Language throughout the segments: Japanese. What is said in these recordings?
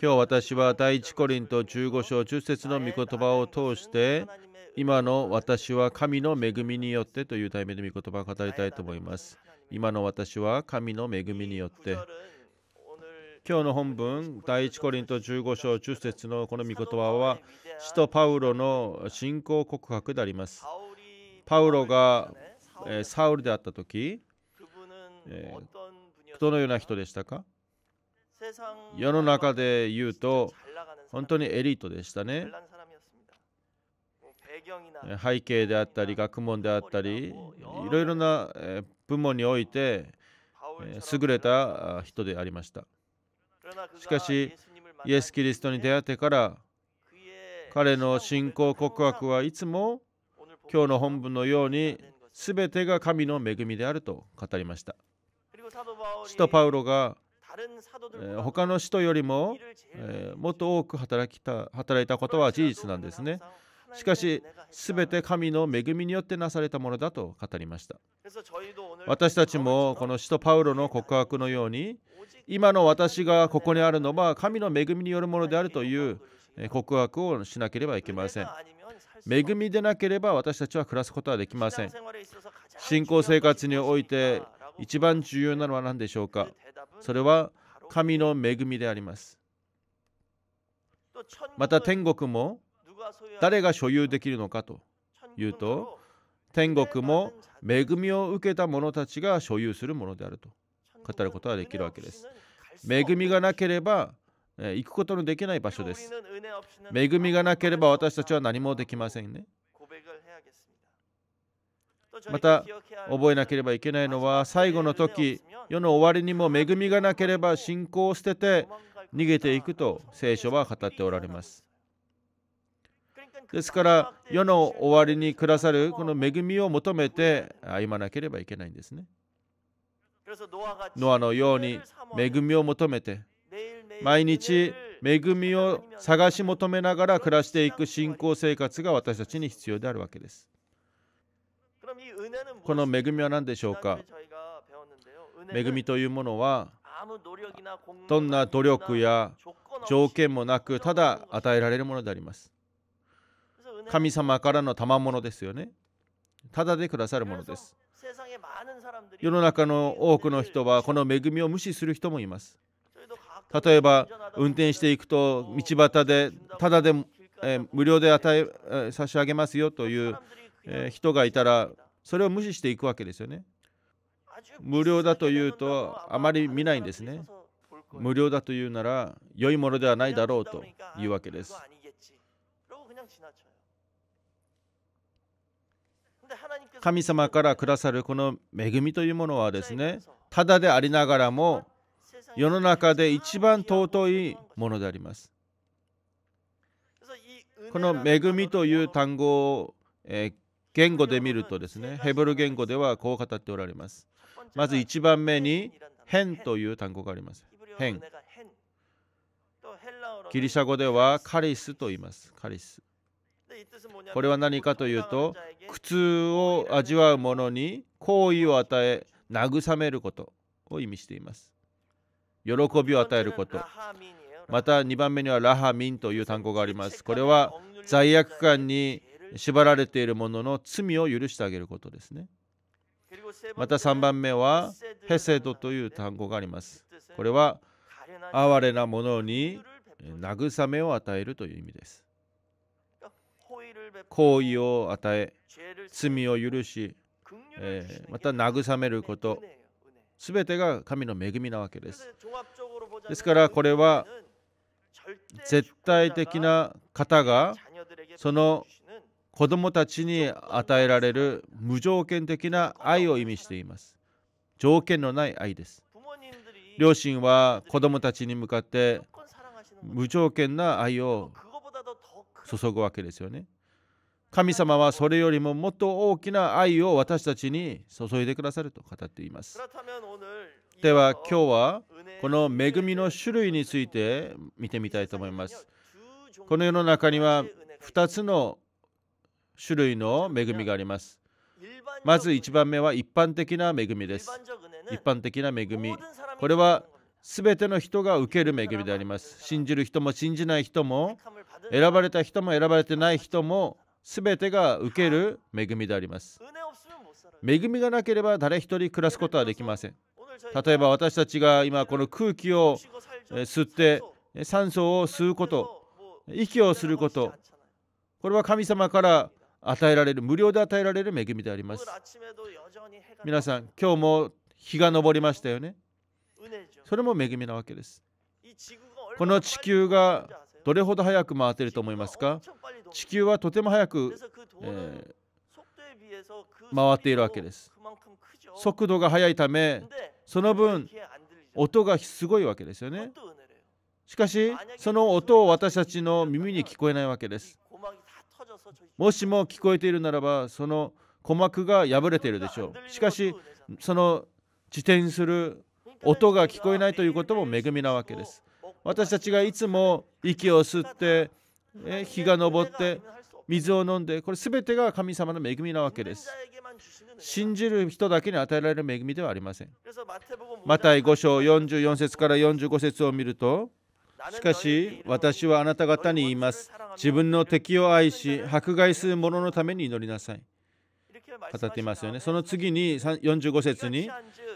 今日私は第一コリント15章10節の御言葉を通して今の私は神の恵みによってという題名で御言葉を語りたいと思います。今の私は神の恵みによって今日の本文第一コリント15章10節のこの御言葉は使徒パウロの信仰告白であります。パウロが、えサウルであった時、えどのような人でしたか世の中で言うと本当にエリートでしたね背景であったり学問であったりいろいろな部門において優れた人でありましたしかしイエス・キリストに出会ってから彼の信仰告白はいつも今日の本文のように全てが神の恵みであると語りました使徒パウロが「他の使徒よりも、えもっと多く働きた働いたことは事実なんですね。しかし、すべて神の恵みによってなされたものだと語りました。私たちもこの使徒パウロの告白のように、今の私がここにあるのは神の恵みによるものであるという告白をしなければいけません。恵みでなければ私たちは暮らすことはできません。信仰生活において一番重要なのは何でしょうかそれは神の恵みであります。また天国も誰が所有できるのかというと天国も恵みを受けた者たちが所有するものであると語ることができるわけです。恵みがなければ行くことのできない場所です。恵みがなければ私たちは何もできませんね。また覚えなければいけないのは最後の時世の終わりにも恵みがなければ信仰を捨てて逃げていくと聖書は語っておられますですから世の終わりに下さるこの恵みを求めて歩まなければいけないんですねノアのように恵みを求めて毎日恵みを探し求めながら暮らしていく信仰生活が私たちに必要であるわけですこの恵みは何でしょうか恵みというものはどんな努力や条件もなくただ与えられるものであります神様からの賜物ですよねただでくださるものです世の中の多くの人はこの恵みを無視する人もいます例えば運転していくと道端でただで、え無料で与え、差し上げますよという、え人がいたらそれを無視していくわけですよね無料だというとあまり見ないんですね無料だというなら良いものではないだろうというわけです神様からくださるこの恵みというものはですねただでありながらも世の中で一番尊いものでありますこの「恵み」という単語を、言語で見るとですねヘブル言語ではこう語っておられますまず1番目に「変」という単語があります変ギリシャ語ではカリスと言いますカリスこれは何かというと苦痛を味わう者に好意を与え慰めることを意味しています喜びを与えることまた2番目にはラハミンという単語がありますこれは罪悪感に縛られている者のの罪を許してあげることですね。また3番目はヘセドという単語があります。これは哀れな者に慰めを与えるという意味です。好意を与え、罪を許し、えー、また慰めること、すべてが神の恵みなわけです。ですからこれは絶対的な方がその子供たちに与えられる無条件的な愛を意味しています。条件のない愛です。両親は子供たちに向かって無条件な愛を注ぐわけですよね。神様はそれよりももっと大きな愛を私たちに注いでくださると語っています。では今日はこの恵みの種類について見てみたいと思います。この世の中には2つの種類の恵みがあります。まず1番目は一般的な恵みです。一般的な恵み。これは全ての人が受ける恵みであります。信じる人も信じない人も、選ばれた人も選ばれてない人も、全てが受ける恵みであります。恵みがなければ誰一人暮らすことはできません。例えば私たちが今この空気を吸って酸素を吸うこと、息をすること、これは神様から与えられる無料で与えられる恵みであります皆さん今日も日が昇りましたよねそれも恵みなわけですこの地球がどれほど早く回っていると思いますか地球はとても早く、えー、回っているわけです速度が速いためその分音がすごいわけですよねしかしその音を私たちの耳に聞こえないわけですもしも聞こえているならばその鼓膜が破れているでしょうしかしその自転する音が聞こえないということも恵みなわけです私たちがいつも息を吸って日が昇って水を飲んでこれ全てが神様の恵みなわけです信じる人だけに与えられる恵みではありませんマタイ5章44節から45節を見るとしかし私はあなた方に言います。自分の敵を愛し、迫害する者のために祈りなさい。語っていますよね。その次に45節に、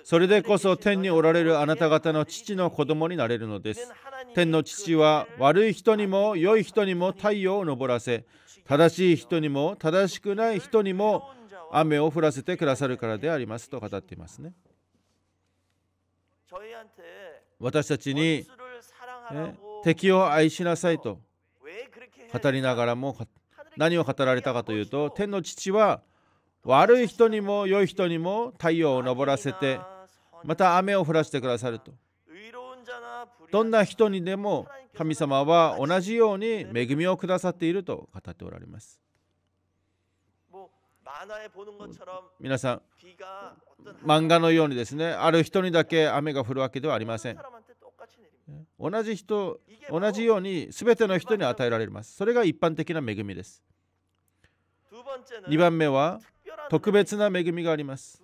それでこそ天におられるあなた方の父の子供になれるのです。天の父は悪い人にも良い人にも太陽を昇らせ、正しい人にも正しくない人にも雨を降らせてくださるからでありますと語っていますね。私たちに敵を愛しなさいと語りながらも何を語られたかというと天の父は悪い人にも良い人にも太陽を昇らせてまた雨を降らせてくださるとどんな人にでも神様は同じように恵みをくださっていると語っておられます皆さん漫画のようにですねある人にだけ雨が降るわけではありません同じ人同じように全ての人に与えられますそれが一般的な恵みです2番目は特別な恵みがあります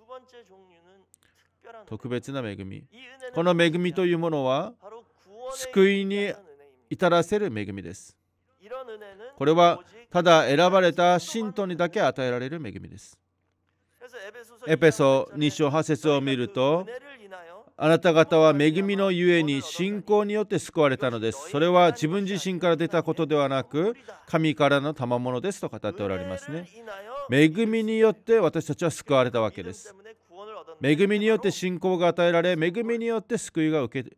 特別な恵みこの恵みというものは救いに至らせる恵みですこれはただ選ばれた信徒にだけ与えられる恵みですエペソ2章8節を見るとあなた方は恵みのゆえに信仰によって救われたのです。それは自分自身から出たことではなく、神からの賜物ですと語っておられますね。恵みによって私たちは救われたわけです。恵みによって信仰が与えられ、恵みによって救いが受け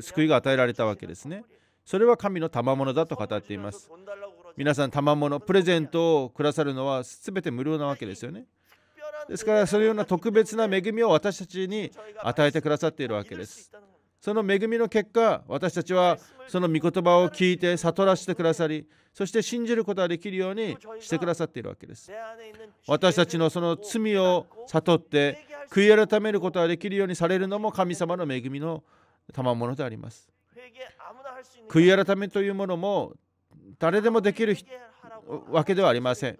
救いが与えられたわけですね。それは神の賜物だと語っています。皆さん、賜物、プレゼントをくださるのは全て無料なわけですよね。ですからそのような特別な恵みを私たちに与えてくださっているわけですその恵みの結果私たちはその御言葉を聞いて悟らせてくださりそして信じることができるようにしてくださっているわけです私たちのその罪を悟って悔い改めることができるようにされるのも神様の恵みの賜物であります悔い改めというものも誰でもできるわけではありません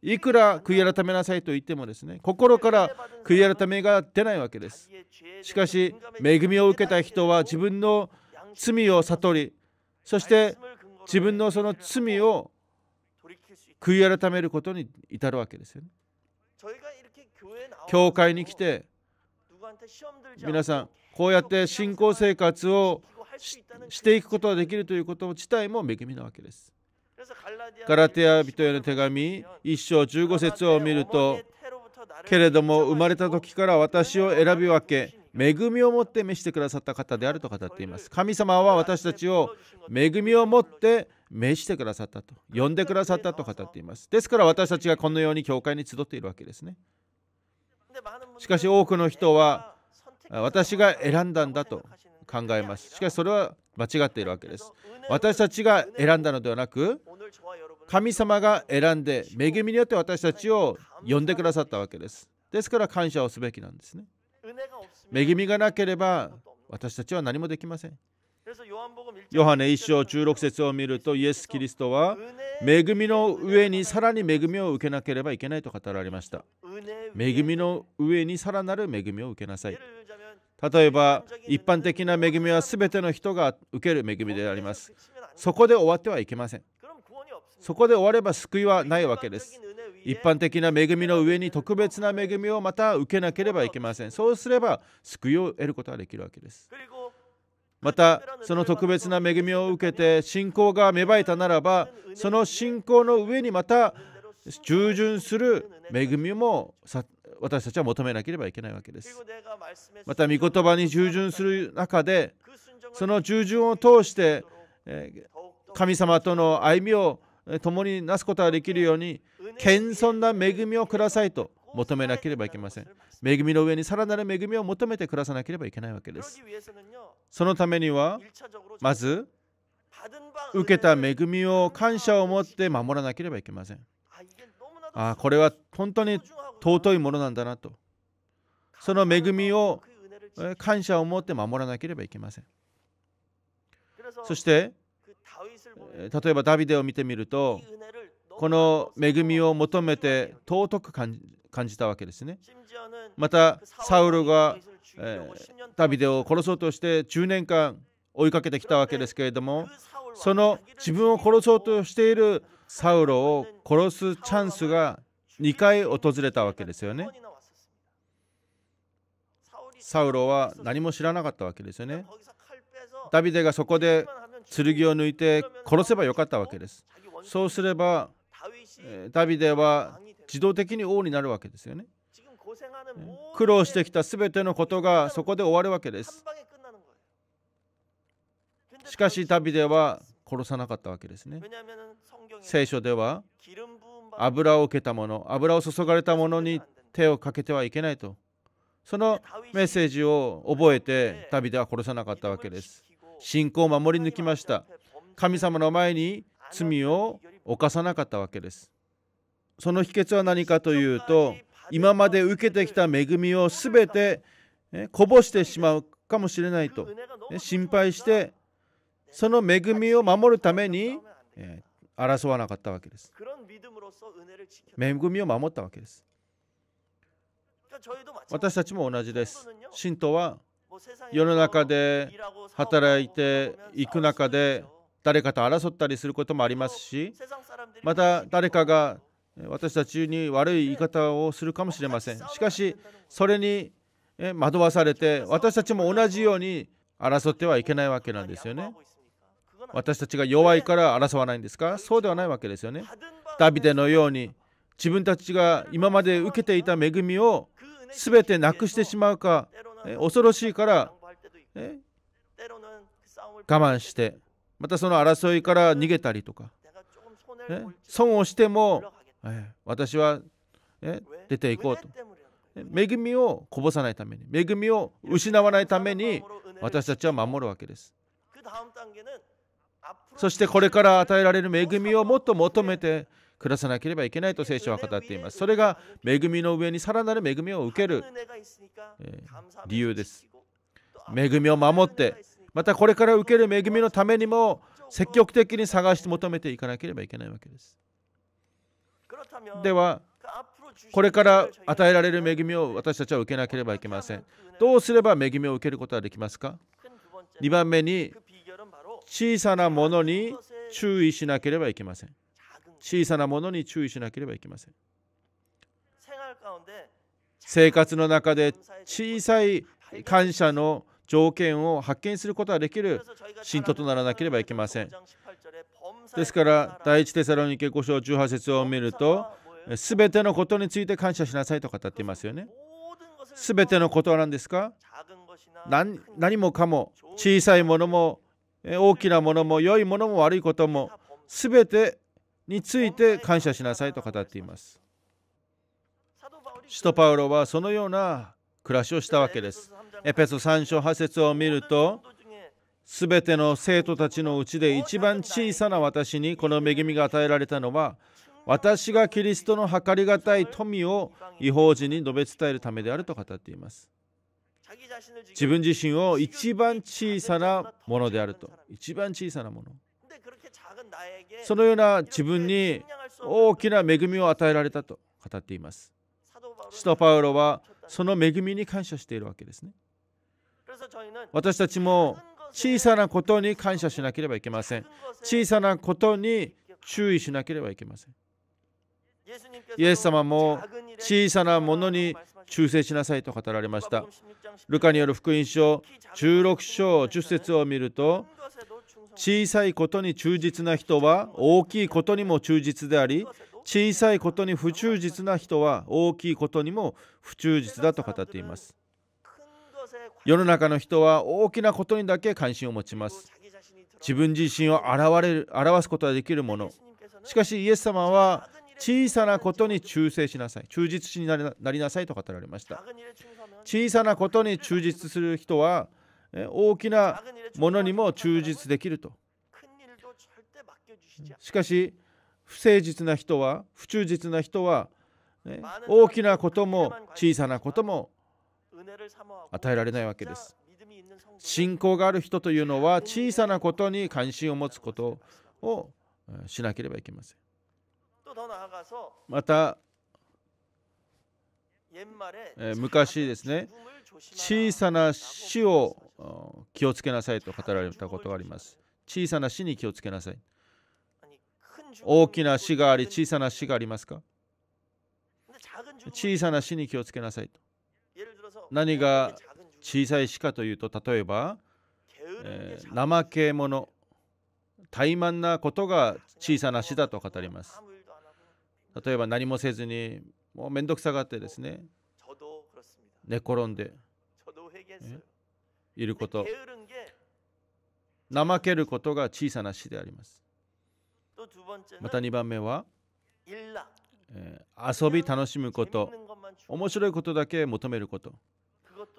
いくら悔い改めなさいと言ってもですね心から悔い改めが出ないわけですしかし恵みを受けた人は自分の罪を悟りそして自分のその罪を悔い改めることに至るわけですよね教会に来て皆さんこうやって信仰生活をしていくことができるということ自体も恵みなわけですガラテヤ人への手紙一章15節を見るとけれども生まれた時から私を選び分け恵みを持って召してくださった方であると語っています神様は私たちを恵みを持って召してくださったと呼んでくださったと語っていますですから私たちがこのように教会に集っているわけですねしかし多くの人は私が選んだんだと考えますしかしそれは間違っているわけです私たちが選んだのではなく神様が選んで恵みによって私たちを呼んでくださったわけですですから感謝をすべきなんですね恵みがなければ私たちは何もできませんヨハネ1章16節を見るとイエス・キリストは恵みの上にさらに恵みを受けなければいけないと語られました恵みの上にさらなる恵みを受けなさい例えば一般的な恵みは全ての人が受ける恵みでありますそこで終わってはいけませんそこで終われば救いはないわけです一般的な恵みの上に特別な恵みをまた受けなければいけませんそうすれば救いを得ることができるわけですまたその特別な恵みを受けて信仰が芽生えたならばその信仰の上にまた従順する恵みも私たちは求めなければいけないわけです。また、御言葉に従順する中で、その従順を通して、神様との歩みを共になすことができるように、謙遜な恵みをくださいと求めなければいけません。恵みの上にさらなる恵みを求めて暮らさなければいけないわけです。そのためには、まず、受けた恵みを感謝を持って守らなければいけません。あこれは本当に尊いものなんだなとその恵みを感謝を持って守らなければいけませんそして例えばダビデを見てみるとこの恵みを求めて尊く感じたわけですねまたサウルが、えダビデを殺そうとして10年間追いかけてきたわけですけれどもその自分を殺そうとしているサウロを殺すチャンスが2回訪れたわけですよね。サウロは何も知らなかったわけですよね。ダビデがそこで剣を抜いて殺せばよかったわけです。そうすればダビデは自動的に王になるわけですよね。苦労してきた全てのことがそこで終わるわけです。しかしダビデは殺さなかったわけですね。聖書では油を受けた者、油を注がれた者に手をかけてはいけないと。そのメッセージを覚えてダビデは殺さなかったわけです。信仰を守り抜きました。神様の前に罪を犯さなかったわけです。その秘訣は何かというと、今まで受けてきた恵みを全てこぼしてしまうかもしれないと心配して、その恵みを守るために争わなかったわけです。恵みを守ったわけです。私たちも同じです。信徒は世の中で働いていく中で誰かと争ったりすることもありますしまた誰かが私たちに悪い言い方をするかもしれませんしかしそれに惑わされて私たちも同じように争ってはいけないわけなんですよね私たちが弱いから争わないんですかそうではないわけですよね。ダビデのように自分たちが今まで受けていた恵みを全てなくしてしまうか恐ろしいから我慢してまたその争いから逃げたりとか損をしても私は出ていこうと恵みをこぼさないために恵みを失わないために私たちは守るわけです。そしてこれから与えられる恵みをもっと求めて暮らさなければいけないと聖書は語っています。それが恵みの上にさらなる恵みを受ける、え理由です。恵みを守って、またこれから受ける恵みのためにも積極的に探して求めていかなければいけないわけです。では、これから与えられる恵みを私たちは受けなければいけません。どうすれば恵みを受けることはできますか ?2 番目に小さなものに注意しなければいけません。小さなものに注意しなければいけません。生活の中で小さい感謝の条件を発見することができる信徒とならなければいけません。ですから、第一テサロニケ5章18節を見ると、すべてのことについて感謝しなさいと語っていますよね。すべてのことは何ですか何もかも、小さいものも大きなものも良いものも悪いことも全てについて感謝しなさいと語っています。使徒パウロはそのような暮らしをしたわけです。エペソ3章8節を見ると全ての生徒たちのうちで一番小さな私にこの恵みが与えられたのは私がキリストの計りがたい富を違法人に述べ伝えるためであると語っています。自分自身を一番小さなものであると一番小さなものそのような自分に大きな恵みを与えられたと語っていますシト・パウロはその恵みに感謝しているわけですね私たちも小さなことに感謝しなければいけません小さなことに注意しなければいけませんイエス様も小さなものに忠誠しなさいと語られました。ルカによる福音書16章10節を見ると小さいことに忠実な人は大きいことにも忠実であり小さいことに不忠実な人は大きいことにも不忠実だと語っています。世の中の人は大きなことにだけ関心を持ちます。自分自身を表れる表すことができるもの。しかしイエス様は小さなことに忠誠しなさい忠実になりなさいと語られました小さなことに忠実する人は大きなものにも忠実できるとしかし不誠実な人は不忠実な人は大きなことも小さなことも与えられないわけです信仰がある人というのは小さなことに関心を持つことをしなければいけませんまた昔ですね小さな死を気をつけなさいと語られたことがあります小さな死に気をつけなさい大きな死があり小さな死がありますか小さな死に気をつけなさいと何が小さい死かというと例えば、えー、怠け者怠慢なことが小さな死だと語ります例えば何もせずにもう面倒くさがってですね寝転んでいること怠けることが小さな死でありますまた2番目は、え遊び楽しむこと面白いことだけ求めること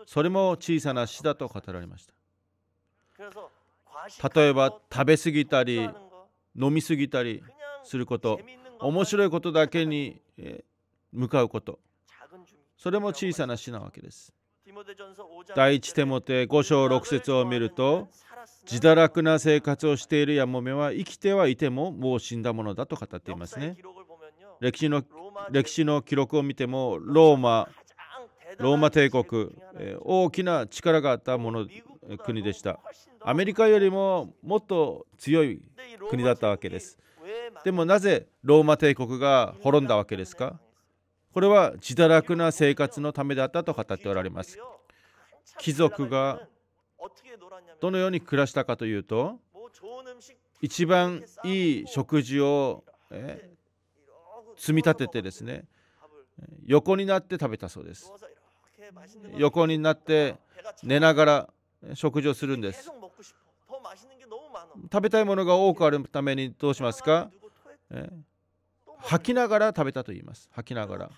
それも小さな死だと語られました例えば食べ過ぎたり飲み過ぎたりすること面白いことだけに向かうことそれも小さな死なわけです第一手モて5章6節を見ると自堕落な生活をしているやもめは生きてはいてももう死んだものだと語っていますね歴史の歴史の記録を見てもローマローマ帝国、え大きな力があったもの国でしたアメリカよりももっと強い国だったわけですでもなぜローマ帝国が滅んだわけですかこれは自堕落な生活のためだったと語っておられます。貴族がどのように暮らしたかというと一番いい食事を積み立ててですね横になって食べたそうです横になって寝ながら食事をするんです食べたいものが多くあるためにどうしますか、え吐きながら食べたと言います吐きながら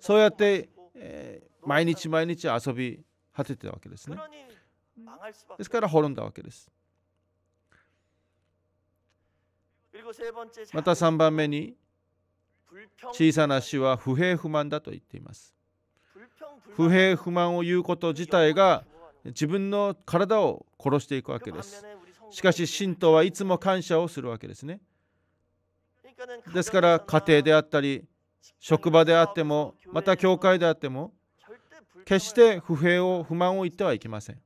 そうやって、えー、毎日毎日遊び果ててたわけですねですから滅んだわけですまた3番目に小さな死は不平不満だと言っています不平不満を言うこと自体が自分の体を殺していくわけですしかし信徒はいつも感謝をするわけですねですから家庭であったり職場であってもまた教会であっても決して不平を不満を言ってはいけません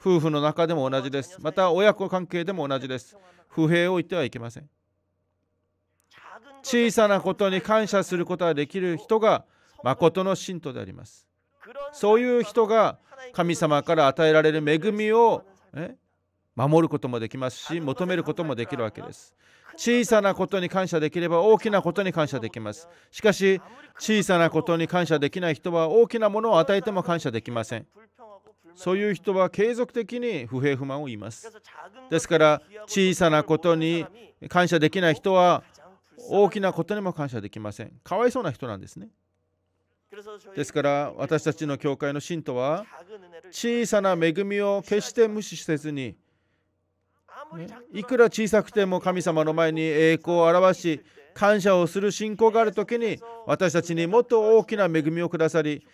夫婦の中でも同じですまた親子関係でも同じです不平を言ってはいけません小さなことに感謝することができる人が誠の信徒でありますそういう人が神様から与えられる恵みを守ることもできますし求めることもできるわけです小さなことに感謝できれば大きなことに感謝できますしかし小さなことに感謝できない人は大きなものを与えても感謝できませんそういう人は継続的に不平不満を言いますですから小さなことに感謝できない人は大きなことにも感謝できませんかわいそうな人なんですねですから私たちの教会の信徒は小さな恵みを決して無視せずにいくら小さくても神様の前に栄光を表し感謝をする信仰がある時に私たちにもっと大きな恵みをくださり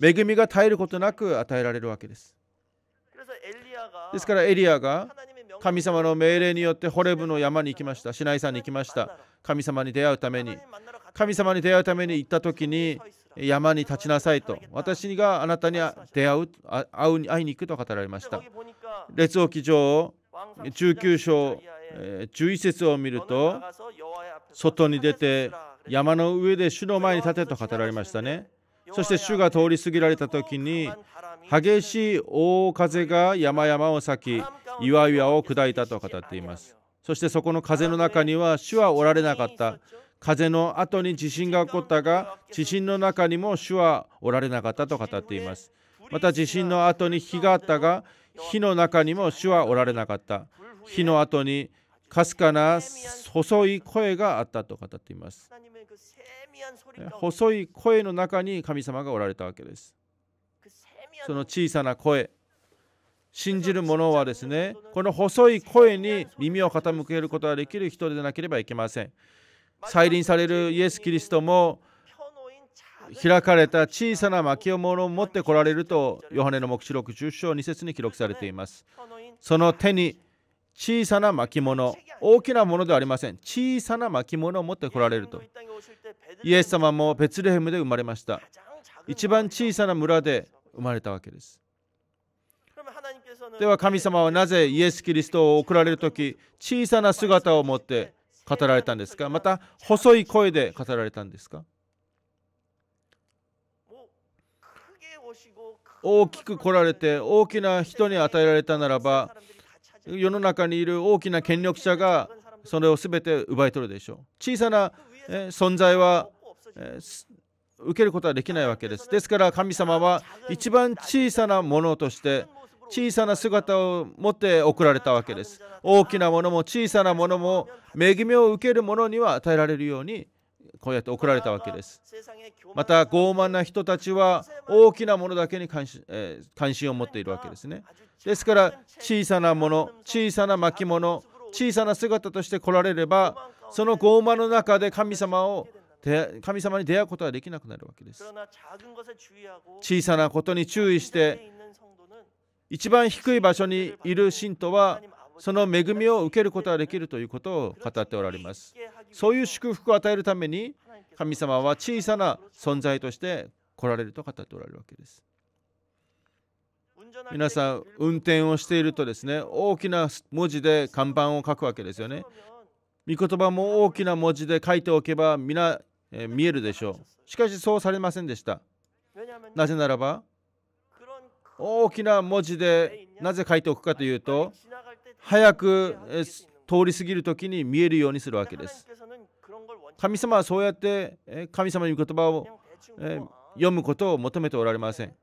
恵みが絶えることなく与えられるわけですですからエリアが神様の命令によってホレブの山に行きましたシナイ山に行きました神様に出会うために神様に出会うために行った時に山に立ちなさいと私があなたに出会う会う会いに行くと語られました列王記上19章11節を見ると外に出て山の上で主の前に立てと語られましたねそして主が通り過ぎられた時に激しい大風が山々を裂き岩々を砕いたと語っていますそしてそこの風の中には主はおられなかった風の後に地震が起こったが地震の中にも主はおられなかったと語っていますまた地震の後に火があったが火の中にも主はおられなかった火の後にかすかな細い声があったと語っています細い声の中に神様がおられたわけですその小さな声信じる者はですねこの細い声に耳を傾けることができる人でなければいけません再臨されるイエス・キリストも開かれた小さな巻物を持ってこられるとヨハネの目視録10章2節に記録されていますその手に小さな巻物大きなものではありません小さな巻物を持ってこられるとイエス様もベツレヘムで生まれました一番小さな村で生まれたわけですでは神様はなぜイエス・キリストを送られる時小さな姿を持って語られたんですかまた細い声で語られたんですか大きく来られて大きな人に与えられたならば世の中にいる大きな権力者がそれを全て奪い取るでしょう小さな存在は受けることはできないわけですですから神様は一番小さなものとして小さな姿を持って送られたわけです。大きなものも小さなものも恵みを受ける者には与えられるようにこうやって送られたわけです。また傲慢な人たちは大きなものだけに関心,、えー、関心を持っているわけですね。ですから小さなもの小さな巻物小さな姿として来られればその傲慢の中で神様を神様に出会うことはできなくなるわけです。小さなことに注意して一番低い場所にいる信徒はその恵みを受けることができるということを語っておられますそういう祝福を与えるために神様は小さな存在として来られると語っておられるわけです皆さん運転をしているとですね大きな文字で看板を書くわけですよね御言葉も大きな文字で書いておけば皆、え見えるでしょうしかしそうされませんでしたなぜならば大きな文字でなぜ書いておくかというと早く通り過ぎる時に見えるようにするわけです神様はそうやって神様の御言葉を読むことを求めておられません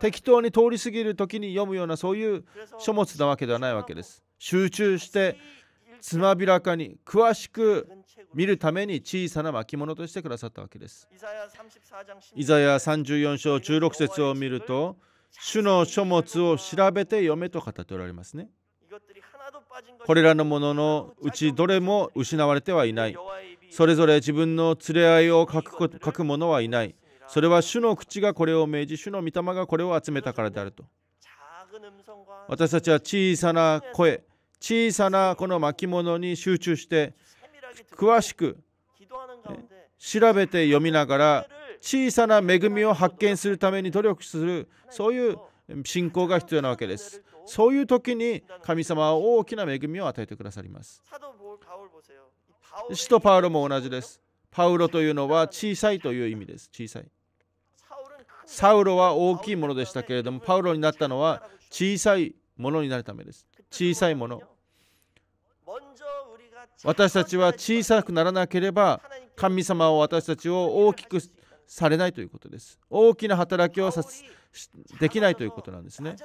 適当に通り過ぎる時に読むようなそういう書物なわけではないわけです集中してつまびらかに詳しく見るために小さな巻物としてくださったわけです。イザヤ34章16節を見ると、主の書物を調べて読めと語っておられますね。これらのもののうちどれも失われてはいない。それぞれ自分の連れ合いを書く書くのはいない。それは主の口がこれを命じ、主の御霊がこれを集めたからであると。私たちは小さな声、小さなこの巻物に集中して詳しく調べて読みながら小さな恵みを発見するために努力するそういう信仰が必要なわけですそういう時に神様は大きな恵みを与えてくださります使徒パウロも同じですパウロというのは小さいという意味です小さいサウロは大きいものでしたけれどもパウロになったのは小さいものになるためです小さいもの私たちは小さくならなければ神様は私たちを大きくされないということです。大きな働きをさできないということなんですね。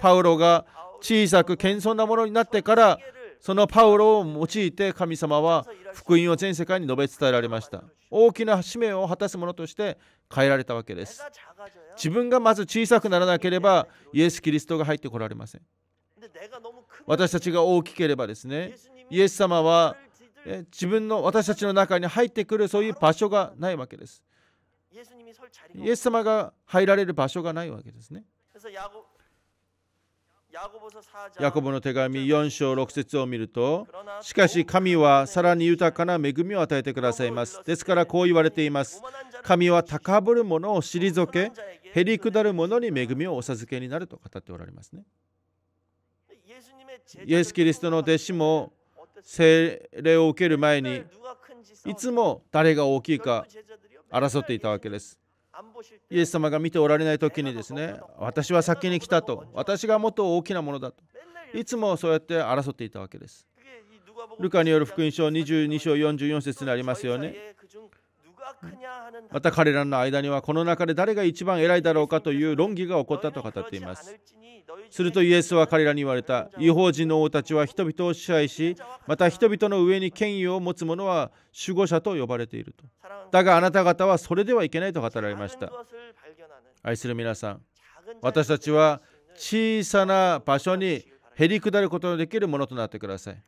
パウロが小さく謙遜なものになってからそのパウロを用いて神様は福音を全世界に述べ伝えられました。大きな使命を果たすものとして変えられたわけです。自分がまず小さくならなければイエス・キリストが入ってこられません。私たちが大きければですねイエス様は自分の私たちの中に入ってくるそういう場所がないわけです。イエス様が入られる場所がないわけですね。ヤコブの手紙4章6節を見ると、しかし神はさらに豊かな恵みを与えてくださいます。ですからこう言われています。神は高ぶる者を退け、へりくだる者に恵みをお授けになると語っておられますね。イエス・キリストの弟子も聖霊を受ける前にいつも誰が大きいか争っていたわけです。イエス様が見ておられない時にですね私は先に来たと私がもっと大きなものだといつもそうやって争っていたわけです。ルカによる福音書22章44節にありますよね。また彼らの間にはこの中で誰が一番偉いだろうかという論議が起こったと語っていますするとイエスは彼らに言われた違法人の王たちは人々を支配しまた人々の上に権威を持つ者は守護者と呼ばれているとだがあなた方はそれではいけないと語られました愛する皆さん私たちは小さな場所にへりくだることのできるものとなってください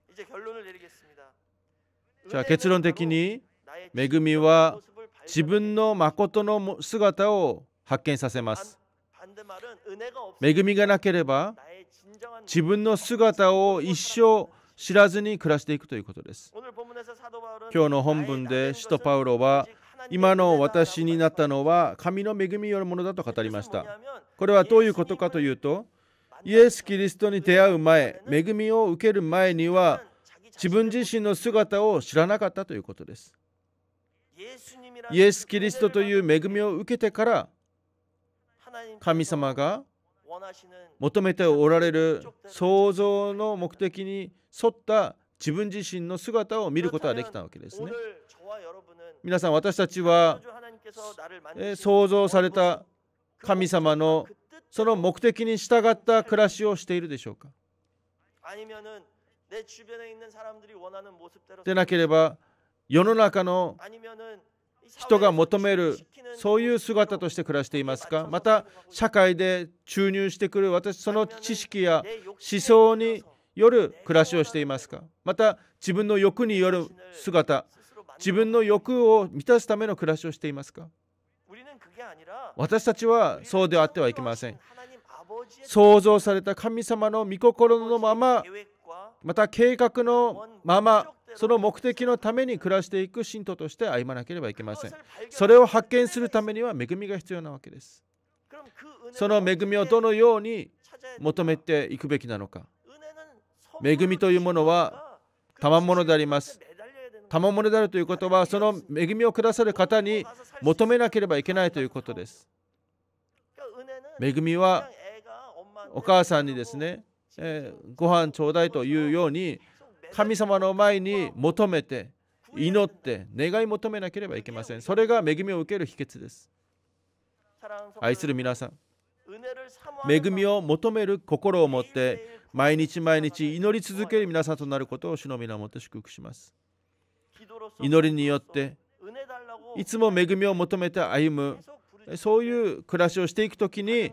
じゃあ結論的に恵みは自分の誠の姿を発見させます。恵みがなければ自分の姿を一生知らずに暮らしていくということです。今日の本文で使徒パウロは今の私になったのは神の恵みよるものだと語りました。これはどういうことかというとイエス・キリストに出会う前恵みを受ける前には自分自身の姿を知らなかったということです。イエス・キリストという恵みを受けてから神様が求めておられる創造の目的に沿った自分自身の姿を見ることができたわけですね。皆さん私たちは創造された神様のその目的に従った暮らしをしているでしょうかでなければ世の中の人が求めるそういう姿として暮らしていますかまた社会で注入してくる私その知識や思想による暮らしをしていますかまた自分の欲による姿自分の欲を満たすための暮らしをしていますか私たちはそうであってはいけません創造された神様の御心のまままた計画のままその目的のために暮らしていく信徒として歩まなければいけませんそれを発見するためには恵みが必要なわけですその恵みをどのように求めていくべきなのか恵みというものは賜物であります賜物であるということはその恵みをくださる方に求めなければいけないということです恵みはお母さんにですねえご飯ちょうだいというように神様の前に求めて祈って願い求めなければいけませんそれが恵みを受ける秘訣です愛する皆さん恵みを求める心を持って毎日毎日祈り続ける皆さんとなることを主の皆をもって祝福します祈りによっていつも恵みを求めて歩むそういう暮らしをしていくときに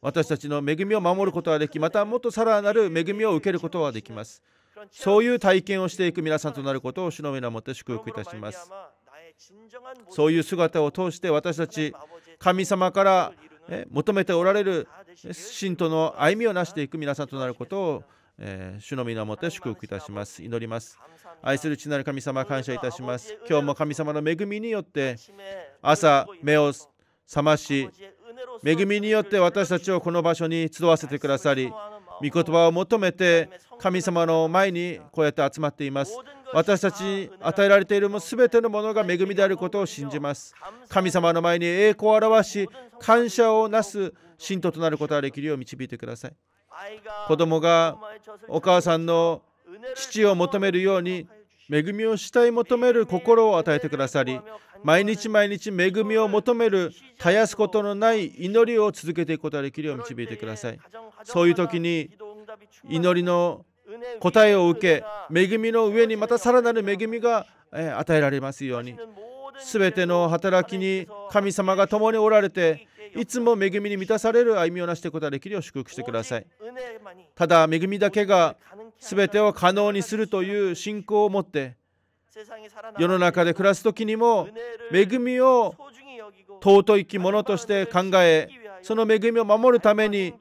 私たちの恵みを守ることはできまたもっとさらなる恵みを受けることはできますそういう体験をしていく皆さんとなることを主の皆もって祝福いたしますそういう姿を通して私たち神様から求めておられる信徒の歩みを成していく皆さんとなることをえ主の皆もって祝福いたします。祈ります。愛する父なる神様、感謝いたします。今日も神様の恵みによって、朝目を覚まし、恵みによって私たちをこの場所に集わせてくださり、御言葉を求めて神様の前にこうやって集まっています。私たちに与えられているすべてのものが恵みであることを信じます。神様の前に栄光を表し、感謝をなす信徒となることができるよう導いてください。子供がお母さんの父を求めるように、恵みをしたい求める心を与えてくださり、毎日毎日恵みを求める絶やすことのない祈りを続けていくことができるよう導いてくださいそういう時に祈りの答えを受け恵みの上にまたさらなる恵みが与えられますように全ての働きに神様が共におられていつも恵みに満たされる歩みをなしていくことができるよう祝福してくださいただ恵みだけが全てを可能にするという信仰を持って世の中で暮らす時にも恵みを尊いきものとして考えその恵みを守るために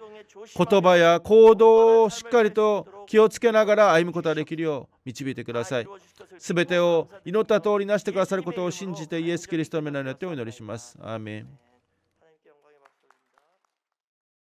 言葉や行動をしっかりと気をつけながら歩むことができるよう導いてください。すべてを祈った通りなしてくださることを信じてイエス・キリストの皆によってお祈りします。アーメン